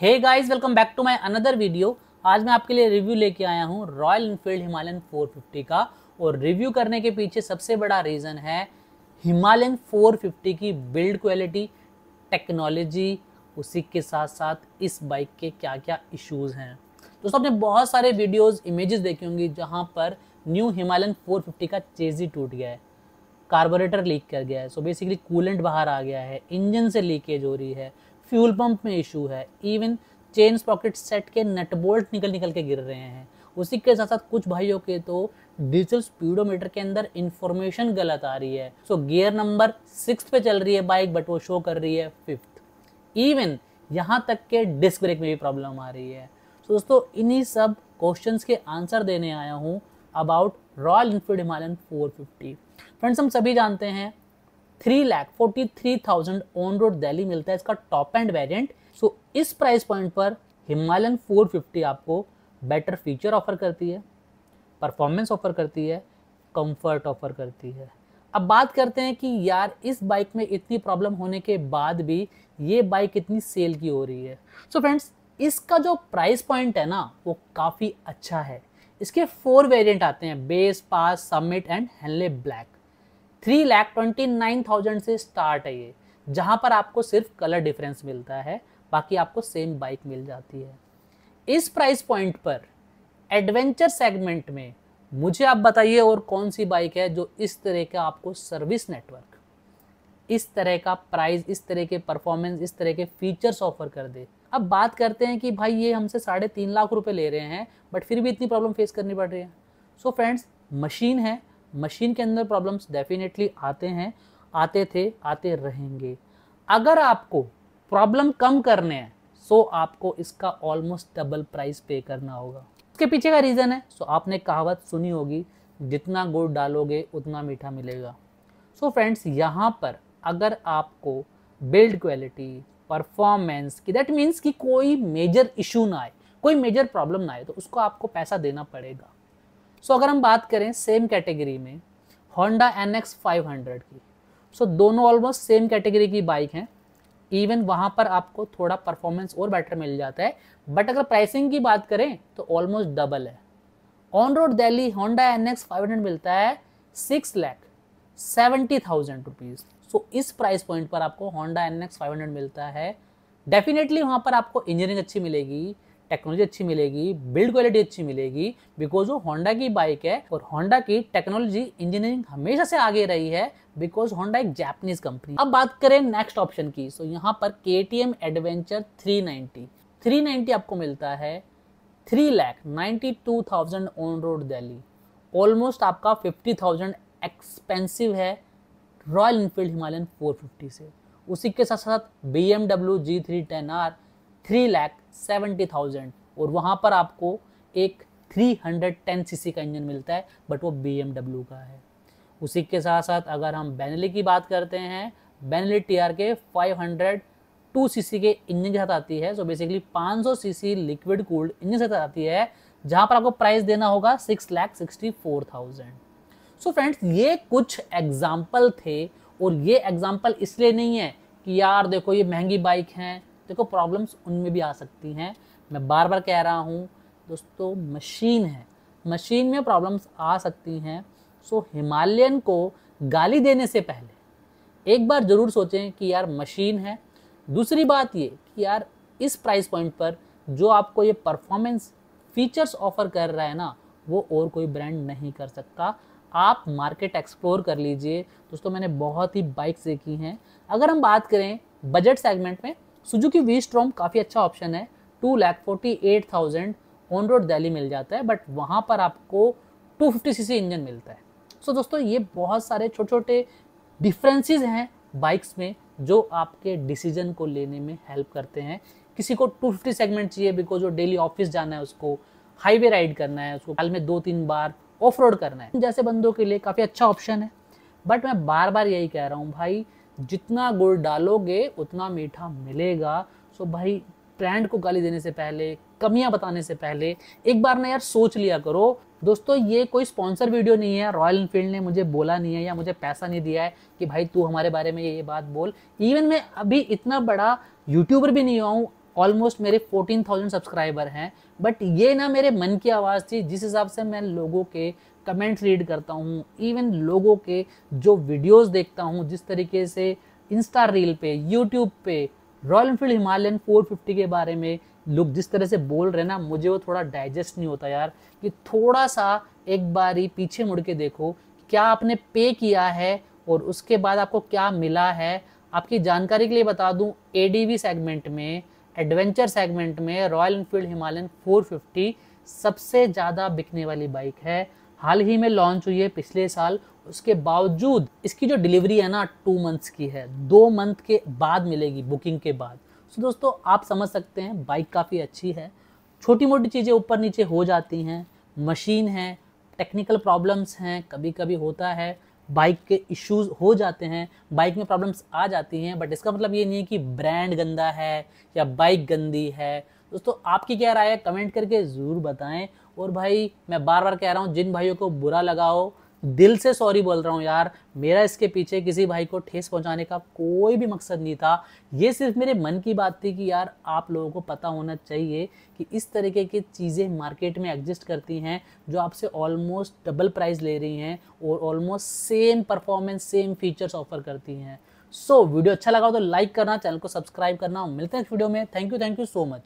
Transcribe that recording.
hey guys welcome back to my another video आज मैं आपके लिए रिव्यू लेके आया हूँ रॉयल इनफील्ड हिमालयन 450 का और रिव्यू करने के पीछे सबसे बड़ा रीज़न है हिमालयन 450 की बिल्ड क्वालिटी टेक्नोलॉजी उसी के साथ साथ इस बाइक के क्या क्या इश्यूज़ हैं दोस्तों आपने बहुत सारे वीडियोज़ इमेजेस देखी होंगी जहाँ पर न्यू हिमालयन फोर का चेजी टूट गया है कार्बोरेटर लीक कर गया है सो बेसिकली कूलेंट बाहर आ गया है इंजन से लीकेज हो रही है फ्यूल पंप में इशू है इवन चेन स्पॉकेट सेट के नट बोल्ट निकल निकल के गिर रहे हैं उसी के साथ साथ कुछ भाइयों के तो डिजिटल स्पीडोमीटर के अंदर इंफॉर्मेशन गलत आ रही है सो गियर नंबर सिक्स पे चल रही है बाइक बट वो शो कर रही है फिफ्थ इवन यहाँ तक के डिस्क ब्रेक में भी प्रॉब्लम आ रही है सो दोस्तों इन्हीं सब क्वेश्चन के आंसर देने आया हूँ about Royal Enfield Himalayan 450 friends हम सभी जानते हैं three lakh forty three thousand on road Delhi मिलता है इसका टॉप एंड वेरियंट सो इस प्राइस पॉइंट पर हिमालयन फिफ्टी आपको बेटर फीचर ऑफर करती है परफॉर्मेंस ऑफर करती है कंफर्ट ऑफर करती है अब बात करते हैं कि यार इस बाइक में इतनी प्रॉब्लम होने के बाद भी ये बाइक इतनी सेल की हो रही है सो so फ्रेंड्स इसका जो प्राइस पॉइंट है ना वो काफ़ी अच्छा है इसके फोर वेरिएंट आते हैं base pass summit and Hanle black three lakh twenty nine thousand से स्टार्ट है ये जहाँ पर आपको सिर्फ कलर डिफरेंस मिलता है बाकी आपको सेम बाइक मिल जाती है इस प्राइस पॉइंट पर एडवेंचर सेगमेंट में मुझे आप बताइए और कौन सी बाइक है जो इस तरह का आपको सर्विस नेटवर्क इस तरह का प्राइस इस तरह के परफॉर्मेंस इस तरह के फीचर्स ऑफर कर दे अब बात करते हैं कि भाई ये हमसे साढ़े तीन लाख रुपए ले रहे हैं बट फिर भी इतनी प्रॉब्लम फेस करनी पड़ रही है सो so फ्रेंड्स मशीन है मशीन के अंदर प्रॉब्लम्स डेफिनेटली आते हैं आते थे आते रहेंगे अगर आपको प्रॉब्लम कम करने हैं सो आपको इसका ऑलमोस्ट डबल प्राइस पे करना होगा इसके पीछे का रीज़न है सो आपने कहावत सुनी होगी जितना गुड़ डालोगे उतना मीठा मिलेगा सो फ्रेंड्स यहाँ पर अगर आपको बिल्ड क्वालिटी परफॉर्मेंस की दैट मीन्स कि कोई मेजर इशू ना आए कोई मेजर प्रॉब्लम ना आए तो उसको आपको पैसा देना पड़ेगा सो so, अगर हम बात करें सेम कैटेगरी में Honda N X five hundred की सो so, दोनों ऑलमोस्ट सेम कैटेगरी की बाइक हैं इवन वहाँ पर आपको थोड़ा परफॉर्मेंस और बेटर मिल जाता है बट अगर प्राइसिंग की बात करें तो ऑलमोस्ट डबल है on road Delhi Honda N X five hundred मिलता है six lakh seventy thousand rupees so इस प्राइस पॉइंट पर आपको Honda N X five hundred मिलता है डेफिनेटली वहाँ पर आपको इंजीनियरिंग अच्छी मिलेगी टेक्नोलॉजी अच्छी मिलेगी बिल्ड क्वालिटी अच्छी मिलेगी बिकॉज वो होंडा की बाइक है और होंडा की टेक्नोलॉजी इंजीनियरिंग हमेशा से आगे रही है बिकॉज होंडा एक जैपनीज कंपनी अब बात करें नेक्स्ट ऑप्शन की सो so, यहाँ पर K T M adventure three ninety three ninety आपको मिलता है three lakh ninety two thousand on road Delhi almost आपका फिफ्टी थाउजेंड एक्सपेंसिव है रॉयल इनफील्ड हिमालयन फिफ्टी से उसी के साथ साथ B M W G three ten R three lakh seventy thousand और वहाँ पर आपको एक थ्री हंड्रेड टेन सी का इंजन मिलता है बट वो बी का है उसी के साथ साथ अगर हम बैनली की बात करते हैं Benelli T R K five hundred two C के इंजन के साथ आती है सो बेसिकली पाँच सौ सी लिक्विड कूल्ड इंजन के साथ आती है जहाँ पर आपको प्राइस देना होगा six lakh sixty four thousand so friends ये कुछ एग्जाम्पल थे और ये एग्जाम्पल इसलिए नहीं है कि यार देखो ये महंगी बाइक हैं देखो प्रॉब्लम्स उनमें भी आ सकती हैं मैं बार बार कह रहा हूँ दोस्तों मशीन है मशीन में प्रॉब्लम्स आ सकती हैं सो हिमालयन को गाली देने से पहले एक बार ज़रूर सोचें कि यार मशीन है दूसरी बात ये कि यार इस प्राइस पॉइंट पर जो आपको ये परफॉर्मेंस फीचर्स ऑफर कर रहा है ना वो और कोई ब्रांड नहीं कर सकता आप मार्केट एक्सप्लोर कर लीजिए दोस्तों मैंने बहुत ही बाइक्स देखी हैं अगर हम बात करें बजट सेगमेंट में सुजुकी वी स्ट्रॉम काफ़ी अच्छा ऑप्शन है two lakh forty eight thousand on road Delhi मिल जाता है बट वहाँ पर आपको two fifty C C engine मिलता है सो so, दोस्तों ये बहुत सारे छोटे छोटे डिफरेंसेस हैं बाइक्स में जो आपके डिसीजन को लेने में हेल्प करते हैं किसी को 250 सेगमेंट चाहिए बिकॉज वो डेली ऑफिस जाना है उसको हाईवे राइड करना है उसको साल में दो तीन बार ऑफ रोड करना है जैसे बंदों के लिए काफ़ी अच्छा ऑप्शन है बट मैं बार बार यही कह रहा हूँ भाई जितना गुड़ डालोगे उतना मीठा मिलेगा सो भाई ब्रांड को गाली देने से पहले कमियां बताने से पहले एक बार ना यार सोच लिया करो दोस्तों ये कोई स्पॉन्सर वीडियो नहीं है रॉयल इनफील्ड ने मुझे बोला नहीं है या मुझे पैसा नहीं दिया है कि भाई तू हमारे बारे में ये ये बात बोल इवन मैं अभी इतना बड़ा यूट्यूबर भी नहीं हुआ हूँ ऑलमोस्ट मेरे 14,000 सब्सक्राइबर हैं बट ये ना मेरे मन की आवाज़ थी जिस हिसाब से मैं लोगों के कमेंट्स रीड करता हूँ इवन लोगों के जो वीडियोस देखता हूँ जिस तरीके से इंस्टा रील पे यूट्यूब पे रॉयल इनफील्ड हिमालयन 450 के बारे में लोग जिस तरह से बोल रहे ना मुझे वो थोड़ा डाइजेस्ट नहीं होता यार कि थोड़ा सा एक बार ही पीछे मुड़ के देखो क्या आपने पे किया है और उसके बाद आपको क्या मिला है आपकी जानकारी के लिए बता दूं एडीवी सेगमेंट में एडवेंचर सेगमेंट में रॉयल इनफील्ड हिमालयन 450 सबसे ज़्यादा बिकने वाली बाइक है हाल ही में लॉन्च हुई है पिछले साल उसके बावजूद इसकी जो डिलीवरी है ना टू मंथ्स की है दो मंथ के बाद मिलेगी बुकिंग के बाद सो दोस्तों आप समझ सकते हैं बाइक काफ़ी अच्छी है छोटी मोटी चीज़ें ऊपर नीचे हो जाती हैं मशीन है टेक्निकल प्रॉब्लम्स हैं कभी कभी होता है बाइक के इश्यूज हो जाते हैं बाइक में प्रॉब्लम्स आ जाती हैं बट इसका मतलब ये नहीं है कि ब्रांड गंदा है या बाइक गंदी है दोस्तों आपकी क्या राय है कमेंट करके ज़रूर बताएं और भाई मैं बार बार कह रहा हूँ जिन भाइयों को बुरा लगाओ दिल से सॉरी बोल रहा हूँ यार मेरा इसके पीछे किसी भाई को ठेस पहुँचाने का कोई भी मकसद नहीं था ये सिर्फ मेरे मन की बात थी कि यार आप लोगों को पता होना चाहिए कि इस तरीके की चीज़ें मार्केट में एग्जिस्ट करती हैं जो आपसे ऑलमोस्ट डबल प्राइस ले रही हैं और almost same performance same features offer करती हैं सो so, वीडियो अच्छा लगा तो लाइक करना चैनल को सब्सक्राइब करना मिलते हैं इस वीडियो में thank you thank you so much